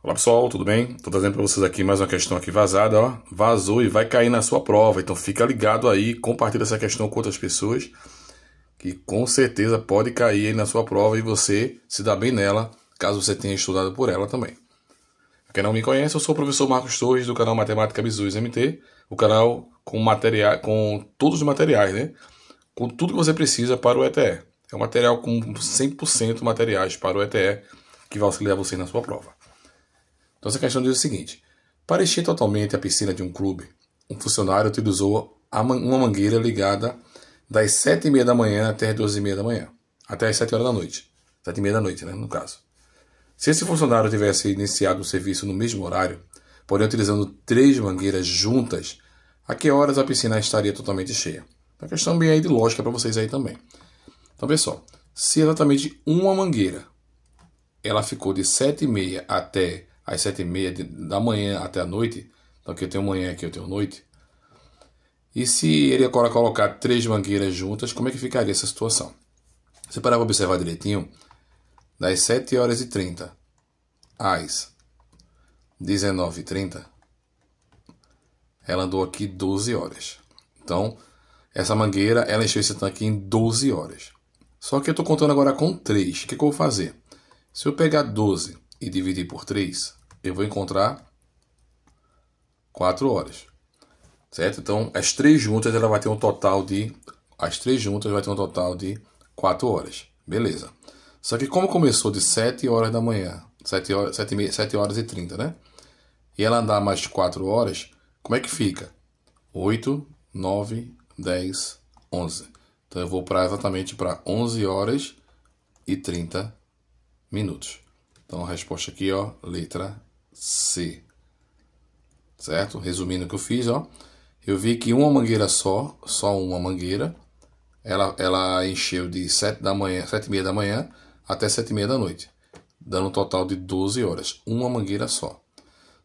Olá pessoal, tudo bem? Estou trazendo para vocês aqui mais uma questão aqui vazada, ó. Vazou e vai cair na sua prova, então fica ligado aí, compartilha essa questão com outras pessoas que com certeza pode cair aí na sua prova e você se dá bem nela, caso você tenha estudado por ela também. quem não me conhece, eu sou o professor Marcos Torres do canal Matemática Bizus MT, o canal com material, com todos os materiais, né? Com tudo que você precisa para o ETE. É um material com 100% materiais para o ETE que vai auxiliar você na sua prova. Então essa questão diz o seguinte: para encher totalmente a piscina de um clube, um funcionário utilizou uma mangueira ligada das 7 e meia da manhã até as 12 e meia da manhã, até as 7 horas da noite, 7 e meia da noite, né, no caso. Se esse funcionário tivesse iniciado o serviço no mesmo horário, porém utilizando três mangueiras juntas, a que horas a piscina estaria totalmente cheia? É uma questão bem aí de lógica para vocês aí também. Então, pessoal, se exatamente uma mangueira ela ficou de 7 e meia até às sete e meia da manhã até a noite, então aqui eu tenho manhã, aqui eu tenho noite. E se ele agora colocar três mangueiras juntas, como é que ficaria essa situação? Se parar para observar direitinho, das 7 horas e 30 às 19 e 30 ela andou aqui 12 horas. Então, essa mangueira, ela encheu esse tanque em 12 horas. Só que eu estou contando agora com 3. O que, que eu vou fazer? Se eu pegar 12 e dividir por 3, eu vou encontrar 4 horas. Certo? Então, as três juntas ela vai ter um total de as três juntas vai ter um total de 4 horas. Beleza. Só que como começou de 7 horas da manhã, 7 horas, 7 e, 7 horas e 30, né? E ela andar mais 4 horas, como é que fica? 8, 9, 10, 11. Então eu vou para exatamente para 11 horas e 30 minutos. Então a resposta aqui, ó, letra C. Certo? Resumindo o que eu fiz, ó. Eu vi que uma mangueira só, só uma mangueira, ela, ela encheu de 7 da manhã, 7 e meia da manhã até 7 e meia da noite, dando um total de 12 horas, uma mangueira só.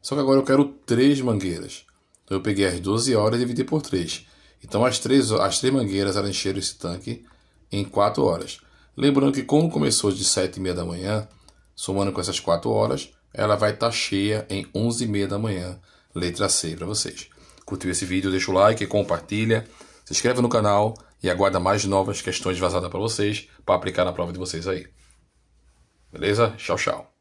Só que agora eu quero três mangueiras. Então eu peguei as 12 horas e dividi por 3. Então as três, as três mangueiras encheram esse tanque em 4 horas. Lembrando que como começou de 7 e meia da manhã, Somando com essas 4 horas, ela vai estar tá cheia em 11h30 da manhã. Letra C para vocês. Curtiu esse vídeo? Deixa o like, compartilha, se inscreve no canal e aguarda mais novas questões vazadas para vocês para aplicar na prova de vocês aí. Beleza? Tchau, tchau.